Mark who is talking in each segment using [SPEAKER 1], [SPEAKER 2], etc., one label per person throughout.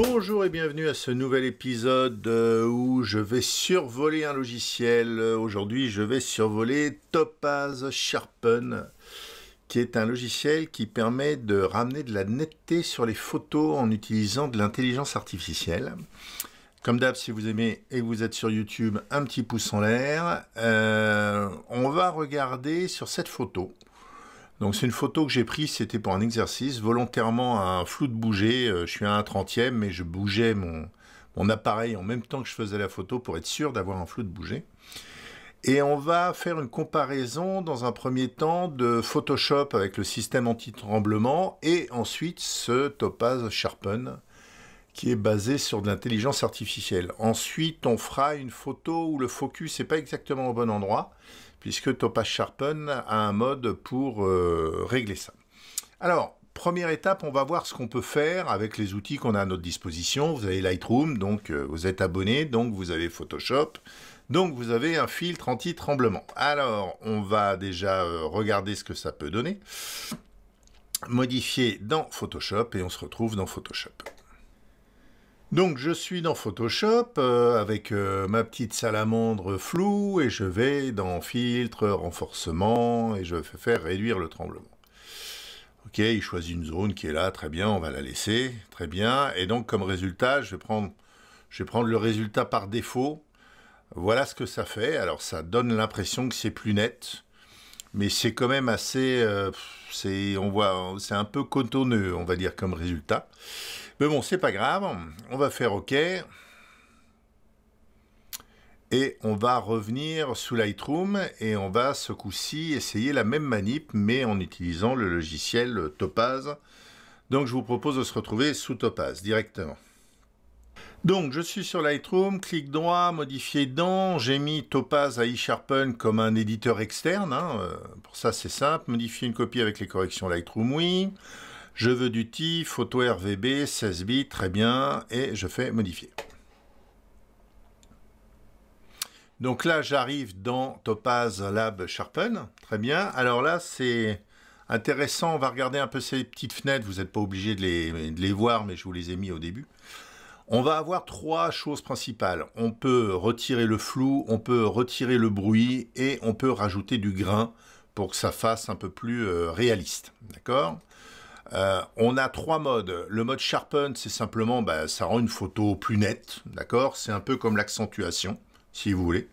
[SPEAKER 1] Bonjour et bienvenue à ce nouvel épisode euh, où je vais survoler un logiciel. Euh, aujourd'hui, je vais survoler Topaz Sharpen, qui est un logiciel qui permet de ramener de la netteté sur les photos en utilisant de l'intelligence artificielle. Comme d'hab, si vous aimez et vous êtes sur YouTube, un petit pouce en l'air. Euh, on va regarder sur cette photo donc c'est une photo que j'ai prise, c'était pour un exercice, volontairement un flou de bouger. Euh, je suis à un trentième, mais je bougeais mon, mon appareil en même temps que je faisais la photo pour être sûr d'avoir un flou de bouger. Et on va faire une comparaison dans un premier temps de Photoshop avec le système anti-tremblement et ensuite ce Topaz Sharpen qui est basé sur de l'intelligence artificielle. Ensuite, on fera une photo où le focus n'est pas exactement au bon endroit, puisque Topaz Sharpen a un mode pour euh, régler ça. Alors, première étape, on va voir ce qu'on peut faire avec les outils qu'on a à notre disposition. Vous avez Lightroom, donc euh, vous êtes abonné, donc vous avez Photoshop, donc vous avez un filtre anti-tremblement. Alors, on va déjà euh, regarder ce que ça peut donner. Modifier dans Photoshop et on se retrouve dans Photoshop. Donc je suis dans Photoshop euh, avec euh, ma petite salamandre floue et je vais dans filtre, renforcement et je vais faire réduire le tremblement. Ok, il choisit une zone qui est là, très bien, on va la laisser, très bien. Et donc comme résultat, je vais prendre, je vais prendre le résultat par défaut. Voilà ce que ça fait. Alors ça donne l'impression que c'est plus net mais c'est quand même assez, euh, c'est, on voit, c'est un peu cotonneux, on va dire comme résultat. Mais bon, c'est pas grave, on va faire OK. Et on va revenir sous Lightroom et on va ce coup-ci essayer la même manip, mais en utilisant le logiciel Topaz. Donc je vous propose de se retrouver sous Topaz directement. Donc, je suis sur Lightroom, clic droit, modifier dans, j'ai mis Topaz à Sharpen comme un éditeur externe, hein, euh, pour ça c'est simple, modifier une copie avec les corrections Lightroom, oui. Je veux du type photo RVB, 16 bits, très bien, et je fais modifier. Donc là, j'arrive dans Topaz Lab Sharpen, très bien. Alors là, c'est intéressant, on va regarder un peu ces petites fenêtres, vous n'êtes pas obligé de les voir, mais je vous les ai mis au début. On va avoir trois choses principales. On peut retirer le flou, on peut retirer le bruit et on peut rajouter du grain pour que ça fasse un peu plus euh, réaliste. D'accord euh, on a trois modes. Le mode sharpen, c'est simplement, bah, ça rend une photo plus nette, d'accord C'est un peu comme l'accentuation, si vous voulez.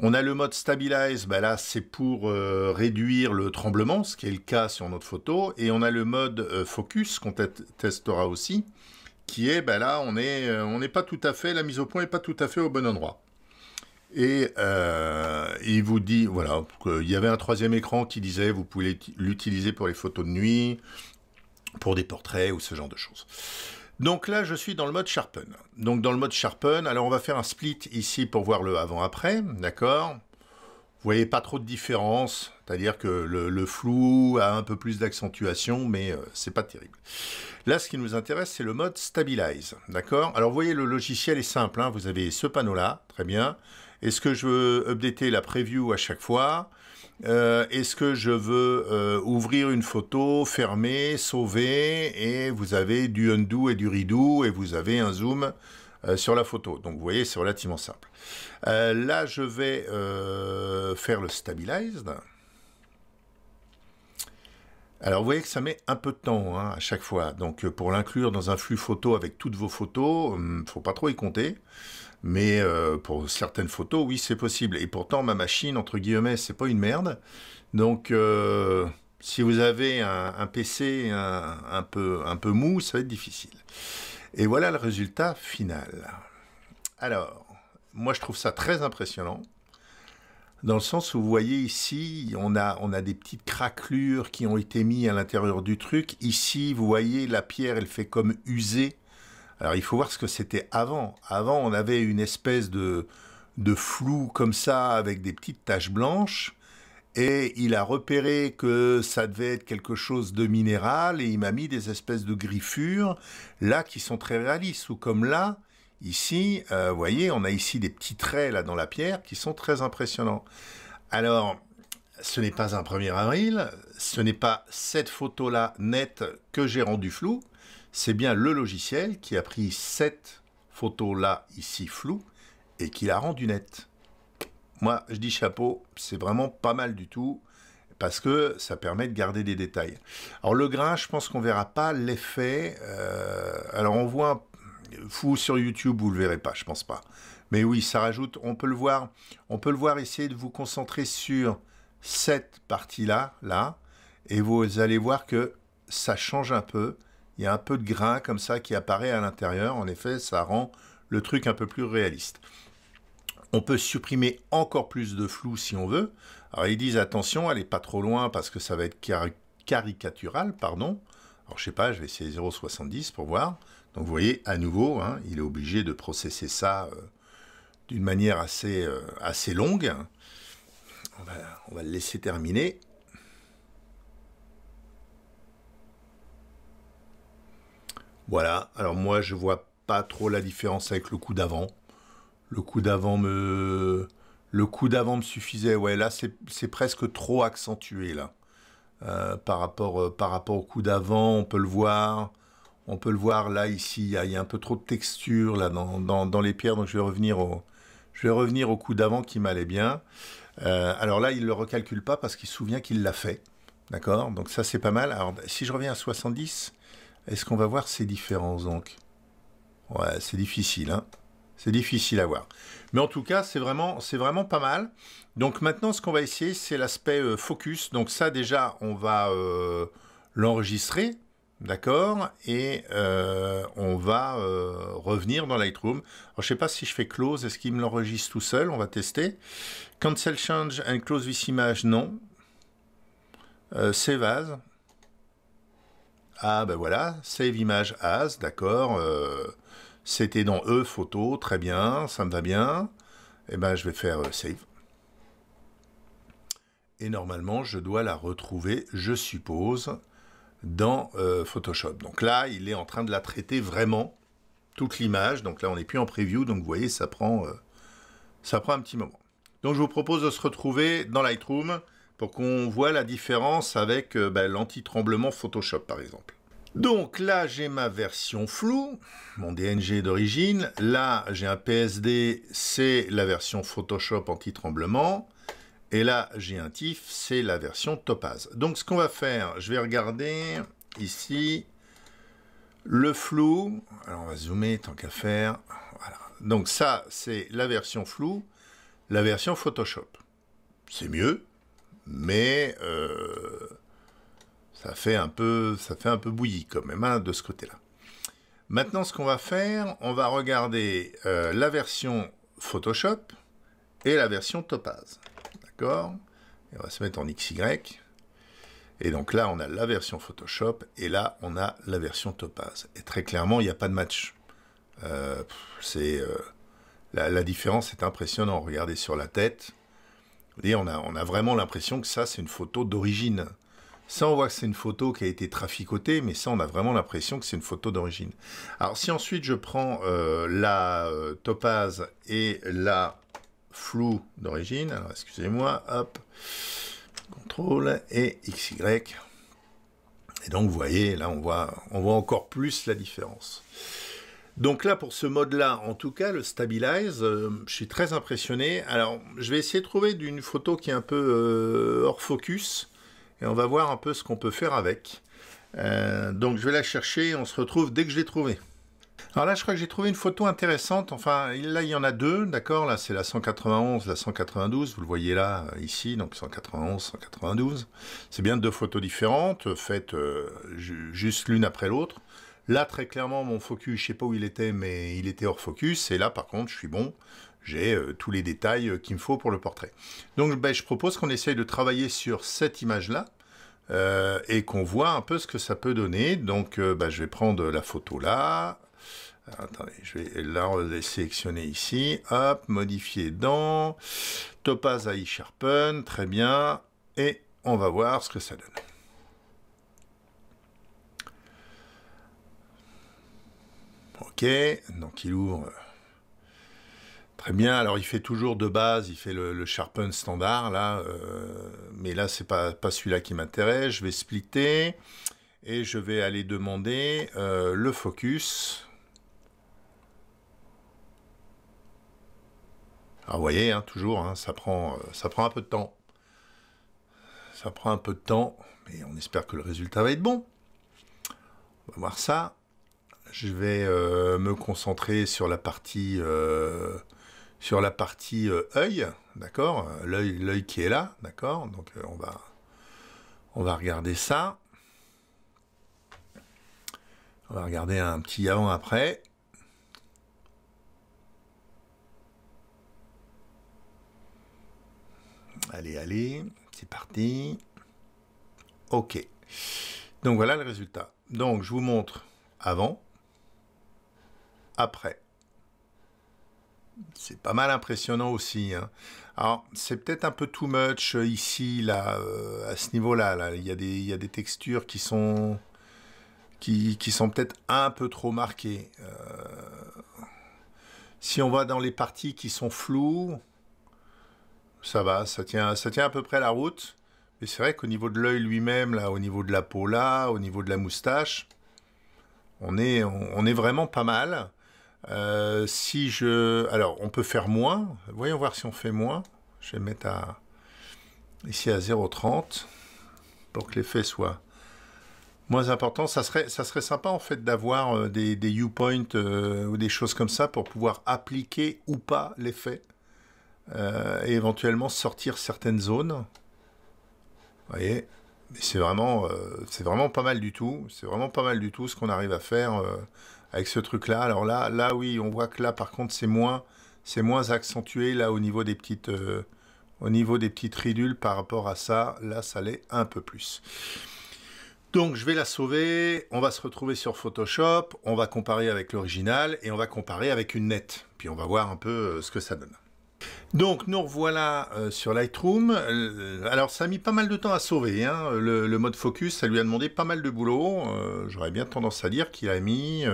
[SPEAKER 1] On a le mode stabilize, bah, là c'est pour euh, réduire le tremblement, ce qui est le cas sur notre photo. Et on a le mode focus qu'on testera aussi qui est, ben là, on n'est euh, on est pas tout à fait, la mise au point n'est pas tout à fait au bon endroit. Et euh, il vous dit, voilà, il y avait un troisième écran qui disait, vous pouvez l'utiliser pour les photos de nuit, pour des portraits ou ce genre de choses. Donc là, je suis dans le mode Sharpen. Donc dans le mode Sharpen, alors on va faire un split ici pour voir le avant-après, d'accord vous voyez pas trop de différence, c'est-à-dire que le, flou a un peu plus d'accentuation, mais ce euh, c'est pas terrible. Là, ce qui nous intéresse, c'est le mode Stabilize, d'accord Alors, vous voyez, le logiciel est simple, hein. vous avez ce panneau-là, très bien. Est-ce que je veux updater la preview à chaque fois euh, Est-ce que je veux euh, ouvrir une photo, fermer, sauver Et vous avez du undo et du redo, et vous avez un zoom euh, sur la photo. Donc vous voyez, c'est relativement simple. Euh, là, je vais euh, faire le stabilized. Alors vous voyez que ça met un peu de temps hein, à chaque fois. Donc pour l'inclure dans un flux photo avec toutes vos photos, hum, faut pas trop y compter. Mais pour certaines photos, oui, c'est possible. Et pourtant, ma machine, entre guillemets, c'est pas une merde. Donc si vous avez un, PC un, peu, un peu mou, ça va être difficile. Et voilà le résultat final. Alors, moi je trouve ça très impressionnant, dans le sens où vous voyez ici, on a, on a des petites craquelures qui ont été mises à l'intérieur du truc. Ici, vous voyez, la pierre, elle fait comme usée. Alors, il faut voir ce que c'était avant. Avant, on avait une espèce de, de flou comme ça, avec des petites taches blanches. Et il a repéré que ça devait être quelque chose de minéral et il m'a mis des espèces de griffures, là, qui sont très réalistes. Ou comme là, ici, euh, vous voyez, on a ici des petits traits là dans la pierre qui sont très impressionnants. Alors, ce n'est pas un 1er avril, ce n'est pas cette photo-là nette que j'ai rendue floue, c'est bien le logiciel qui a pris cette photo-là ici floue et qui l'a rendue nette moi, je dis chapeau, c'est vraiment pas mal du tout parce que ça permet de garder des détails. Alors le grain, je pense qu'on verra pas l'effet. Euh, alors on voit fou sur YouTube, vous le verrez pas, je pense pas. Mais oui, ça rajoute. On peut le voir. On peut le voir. essayer de vous concentrer sur cette partie-là, là, et vous allez voir que ça change un peu. Il y a un peu de grain comme ça qui apparaît à l'intérieur. En effet, ça rend le truc un peu plus réaliste. On peut supprimer encore plus de flou si on veut. Alors ils disent attention, allez pas trop loin parce que ça va être caricatural, pardon. Alors je sais pas, je vais essayer 0,70 pour voir. Donc vous voyez, à nouveau, hein, il est obligé de processer ça euh, d'une manière assez, euh, assez longue. On va, on va le laisser terminer. Voilà, alors moi je vois pas trop la différence avec le coup d'avant. Le coup d'avant me. Le coup d'avant me suffisait. Ouais, là, c'est presque trop accentué, là. Euh, par, rapport, euh, par rapport au coup d'avant, on peut le voir. On peut le voir là, ici. Il y, a un peu trop de texture, là, dans, dans, les pierres. Donc, je vais revenir au, je vais revenir au coup d'avant qui m'allait bien. Euh, alors là, il ne le recalcule pas parce qu'il se souvient qu'il l'a fait. D'accord Donc, ça, c'est pas mal. Alors, si je reviens à 70, est-ce qu'on va voir ces différences, donc Ouais, c'est difficile, hein c'est difficile à voir. Mais en tout cas, c'est vraiment, vraiment pas mal. Donc maintenant, ce qu'on va essayer, c'est l'aspect euh, focus. Donc ça, déjà, on va euh, l'enregistrer, d'accord Et euh, on va revenir dans Lightroom. Alors, je sais pas si je fais close, est-ce qu'il me l'enregistre tout seul On va tester. Cancel change and close this image, non. save as. Ah ben voilà, save image as, d'accord c'était dans E photo, très bien, ça me va bien. Et eh ben, je vais faire euh, save. Et normalement, je dois la retrouver, je suppose, dans euh, Photoshop. Donc là, il est en train de la traiter vraiment, toute l'image. Donc là, on n'est plus en preview, donc vous voyez, ça prend, euh, ça prend un petit moment. Donc je vous propose de se retrouver dans Lightroom pour qu'on voit la différence avec ben, l'anti-tremblement Photoshop, par exemple. Donc là, j'ai ma version floue, mon DNG d'origine. Là, j'ai un PSD, c'est la version Photoshop anti-tremblement. Et là, j'ai un TIFF, c'est la version Topaz. Donc ce qu'on va faire, je vais regarder ici le flou. Alors on va zoomer tant qu'à faire. Donc ça, c'est la version floue, la version Photoshop. C'est mieux, mais... Euh, ça fait un peu, ça fait un peu bouilli quand même hein, de ce côté-là. Maintenant, ce qu'on va faire, on va regarder euh, la version Photoshop et la version Topaz. D'accord On va se mettre en XY. Et donc là, on a la version Photoshop et là, on a la version Topaz. Et très clairement, il n'y a pas de match. Euh, c'est euh, la, différence est impressionnante. Regardez sur la tête. Vous voyez, on a, on a vraiment l'impression que ça, c'est une photo d'origine. Ça, on voit que c'est une photo qui a été traficotée, mais ça, on a vraiment l'impression que c'est une photo d'origine. Alors, si ensuite je prends euh, la euh, topaz et la flou d'origine, alors excusez-moi, hop, contrôle et XY. Et donc, vous voyez, là, on voit, on voit encore plus la différence. Donc là, pour ce mode-là, en tout cas, le Stabilize, euh, je suis très impressionné. Alors, je vais essayer de trouver d'une photo qui est un peu hors focus et on va voir un peu ce qu'on peut faire avec. Euh, donc je vais la chercher, on se retrouve dès que je l'ai trouvée. Alors là, je crois que j'ai trouvé une photo intéressante. Enfin, là, il y en a deux, d'accord Là, c'est la 191, la 192. Vous le voyez là, euh, ici, donc 191, 192. C'est bien deux photos différentes, faites euh, juste l'une après l'autre. Là, très clairement, mon focus, je sais pas où il était, mais il était hors focus. Et là, par contre, je suis bon j'ai euh, tous les détails euh, qu'il me faut pour le portrait. Donc ben, je propose qu'on essaye de travailler sur cette image-là, euh, et qu'on voit un peu ce que ça peut donner. Donc, ben, je vais prendre la photo là. attendez, je vais la sélectionner ici. Hop, modifier dans Topaz AI Sharpen. Très bien. Et on va voir ce que ça donne. Ok, donc il ouvre Très bien. Alors, il fait toujours de base, il fait le, Sharpen standard, là. Euh, mais là, c'est pas, pas celui-là qui m'intéresse. Je vais splitter et je vais aller demander euh, le focus. Alors, ah, vous voyez, hein, toujours, hein, ça, prend, euh, ça prend un peu de temps. Ça prend un peu de temps, mais on espère que le résultat va être bon. On va voir ça. Je vais me concentrer sur la partie sur la partie oeil euh, œil, d'accord euh, l'œil, qui est là, d'accord Donc euh, on, va, on va regarder ça. On va regarder un petit avant-après. Allez, allez, c'est parti. Ok. Donc voilà le résultat. Donc je vous montre avant, après c'est pas mal impressionnant aussi. Hein. Alors, c'est peut-être un peu too much euh, ici, là, euh, à ce niveau-là. Il, y a des, textures qui sont, qui, sont peut-être un peu trop marquées. Euh, si on va dans les parties qui sont floues, ça va, ça tient, ça tient à peu près la route. Mais c'est vrai qu'au niveau de l'œil lui-même, là, au niveau de la peau là, au niveau de la moustache, on est, on est vraiment pas mal. Euh, si je... Alors, on peut faire moins. Voyons voir si on fait moins. Je vais mettre à... ici à 0,30 pour que l'effet soit moins important. Ça serait, ça serait sympa en fait d'avoir euh, des, des U-points euh, ou des choses comme ça pour pouvoir appliquer ou pas l'effet et éventuellement sortir certaines zones. Vous voyez c'est vraiment, c'est vraiment pas mal du tout. C'est vraiment pas mal du tout ce qu'on arrive à faire avec ce truc-là. Alors là, là oui, on voit que là, par contre, c'est moins, c'est moins accentué là au niveau des petites, euh, au niveau des petites ridules par rapport à ça. Là, ça l'est un peu plus. Donc je vais la sauver, on va se retrouver sur Photoshop, on va comparer avec l'original et on va comparer avec une nette. Puis on va voir un peu euh, ce que ça donne. Donc nous revoilà euh, sur Lightroom. Euh, alors ça a mis pas mal de temps à sauver. Hein. Le, mode focus, ça lui a demandé pas mal de boulot. Euh, j'aurais bien tendance à dire qu'il a mis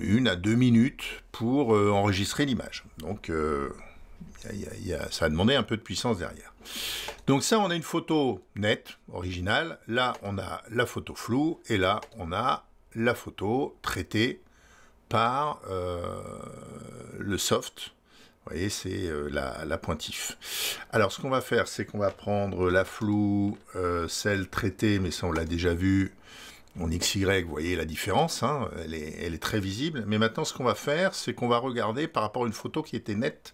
[SPEAKER 1] une à deux minutes pour enregistrer l'image. Donc ça a demandé un peu de puissance derrière. Donc ça, on a une photo nette, originale. Là, on a la photo floue. Et là, on a la photo traitée par euh, le soft. Vous voyez, c'est euh, la, pointif. Alors, ce qu'on va faire, c'est qu'on va prendre la floue, euh, celle traitée, mais ça, on l'a déjà vu en XY, vous voyez la différence, hein. elle, est, très visible. Mais maintenant, ce qu'on va faire, c'est qu'on va regarder par rapport à une photo qui était nette.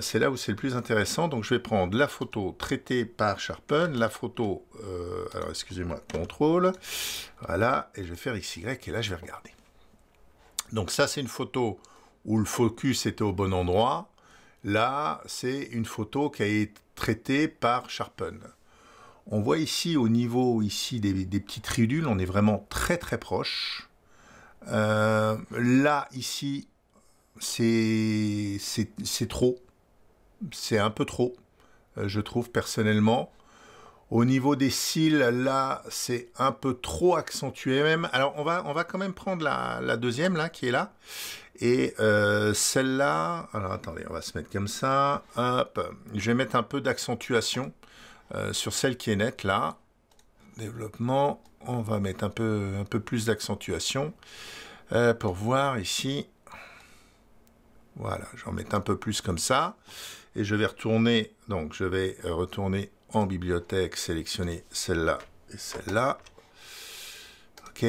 [SPEAKER 1] c'est là où c'est le plus intéressant. Donc, je vais prendre la photo traitée par Sharpen, la photo, alors excusez-moi, contrôle. Voilà, et je vais faire XY, et là, je vais regarder. Donc ça, c'est une photo où le focus était au bon endroit. Là, c'est une photo qui a été traitée par Sharpen. On voit ici au niveau ici des, des petites ridules, on est vraiment très très proche. Euh, là, ici, c'est trop. C'est un peu trop, euh, je trouve personnellement. Au niveau des cils, là, c'est un peu trop accentué même. Alors, on va, on va quand même prendre la, deuxième, là, qui est là. Et euh, celle-là... Alors, attendez, on va se mettre comme ça. Hop. Je vais mettre un peu d'accentuation euh, sur celle qui est nette, là. Développement. On va mettre un peu, un peu plus d'accentuation euh, pour voir ici. Voilà, j'en mets un peu plus comme ça. Et je vais retourner... Donc, je vais retourner bibliothèque, sélectionner celle-là et celle-là. OK.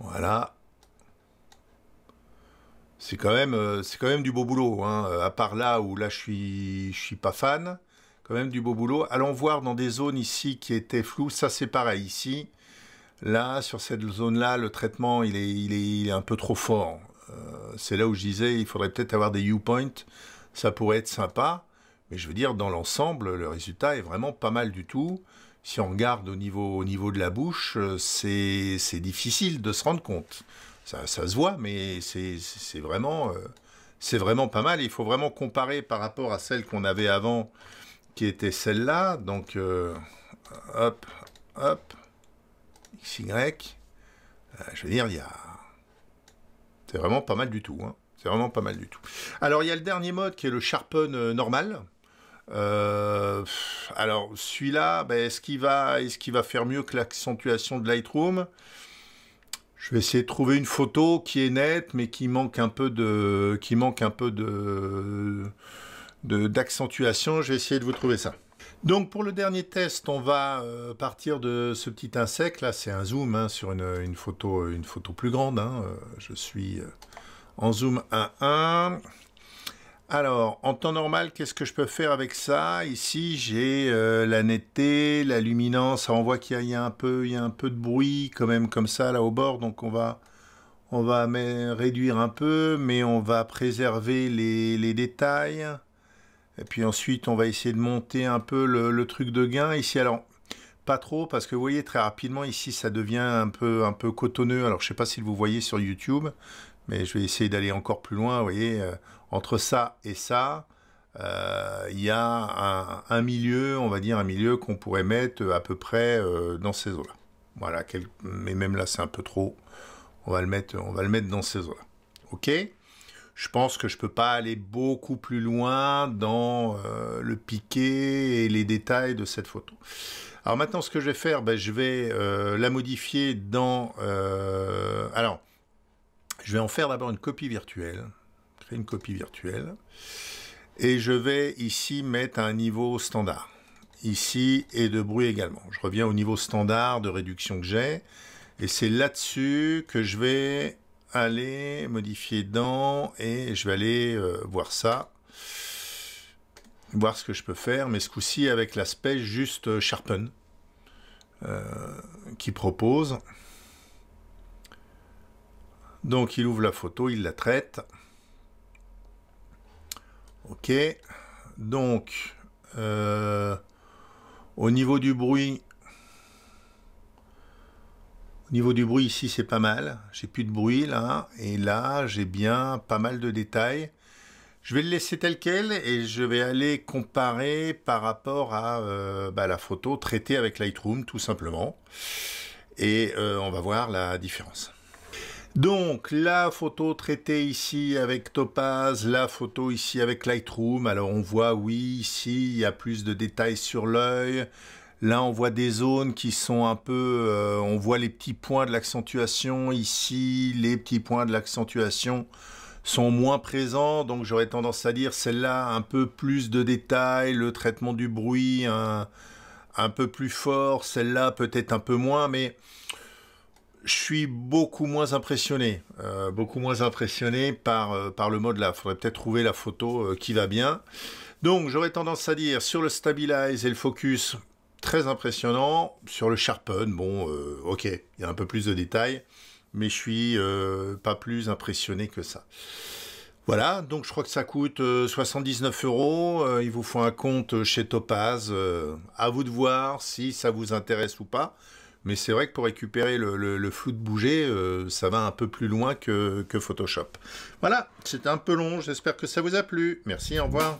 [SPEAKER 1] Voilà. C'est quand même, euh, c'est quand même du beau boulot. Hein. Euh, à part là où là je suis, je suis pas fan, quand même du beau boulot. Allons voir dans des zones ici qui étaient floues. Ça c'est pareil ici. Là, sur cette zone-là, le traitement il est, il est, un peu trop fort. Euh, c'est là où je disais, il faudrait peut-être avoir des U-points. Ça pourrait être sympa. Mais je veux dire, dans l'ensemble, le résultat est vraiment pas mal du tout. Si on regarde au niveau, au niveau de la bouche, euh, c'est difficile de se rendre compte. Ça, se voit, mais c'est vraiment, euh, c'est vraiment pas mal. Il faut vraiment comparer par rapport à celle qu'on avait avant, qui était celle-là. Donc, euh, hop, hop, XY. je veux dire, il y a... C'est vraiment pas mal du tout. Hein. C'est vraiment pas mal du tout. Alors, il y a le dernier mode qui est le Sharpen normal. Euh, alors celui-là, ben, est-ce qu'il va, faire mieux que l'accentuation de Lightroom Je vais essayer de trouver une photo qui est nette, mais qui manque un peu de, qui manque un peu de, d'accentuation. j'ai essayé de vous trouver ça. Donc pour le dernier test, on va euh, partir de ce petit insecte. Là, c'est un zoom hein, sur une, photo, une photo plus grande. Hein. Euh, je suis en zoom 1.1. Alors, en temps normal, qu'est-ce que je peux faire avec ça Ici, j'ai euh, la netteté, la luminance. On voit qu'il y, a un peu, il y a un peu de bruit quand même comme ça là au bord, donc on va, on va réduire un peu, mais on va préserver les, détails. Et puis ensuite, on va essayer de monter un peu le, truc de gain ici. Alors, pas trop parce que vous voyez très rapidement ici, ça devient un peu, un peu cotonneux. Alors, je ne sais pas si vous voyez sur YouTube, mais je vais essayer d'aller encore plus loin. Vous voyez, euh, entre ça et ça, euh, il y a un, milieu, on va dire un milieu qu'on pourrait mettre euh, à peu près dans ces eaux-là. Voilà, mais même là c'est un peu trop. On va le mettre, on va le mettre dans ces eaux-là. Ok je pense que je ne peux pas aller beaucoup plus loin dans le piqué et les détails de cette photo. Alors maintenant, ce que je vais faire, ben, je vais la modifier dans... alors, je vais en faire d'abord une copie virtuelle. Créer une copie virtuelle. Et je vais ici mettre un niveau standard. Ici, et de bruit également. Je reviens au niveau standard de réduction que j'ai. Et c'est là-dessus que je vais aller modifier dans et je vais aller euh, voir ça voir ce que je peux faire mais ce coup-ci avec l'aspect juste euh, sharpen euh, qui propose donc il ouvre la photo, il la traite. Ok. Donc, euh, au niveau du bruit, au niveau du bruit ici c'est pas mal. J'ai plus de bruit là. Et là j'ai bien pas mal de détails. Je vais le laisser tel quel et je vais aller comparer par rapport à euh, bah, la photo traitée avec Lightroom tout simplement. Et euh, on va voir la différence. Donc, la photo traitée ici avec Topaz, la photo ici avec Lightroom. Alors, on voit, oui, ici, il y a plus de détails sur l'œil. Là, on voit des zones qui sont un peu... Euh, on voit les petits points de l'accentuation. Ici, les petits points de l'accentuation sont moins présents. Donc, j'aurais tendance à dire celle-là, un peu plus de détails, le traitement du bruit, un, un peu plus fort. Celle-là, peut-être un peu moins, mais je suis beaucoup moins impressionné, euh, beaucoup moins impressionné par, euh, par le mode là. Faudrait peut-être trouver la photo euh, qui va bien. Donc j'aurais tendance à dire sur le stabilize et le focus, très impressionnant. Sur le sharpen, bon, ok, il y a un peu plus de détails, mais je suis pas plus impressionné que ça. Voilà, donc je crois que ça coûte 79 euros. Il vous faut un compte chez Topaz. à vous de voir si ça vous intéresse ou pas. Mais c'est vrai que pour récupérer le, le, flou de bouger, euh, ça va un peu plus loin que, que Photoshop. Voilà, c'était un peu long, j'espère que ça vous a plu. Merci, au revoir.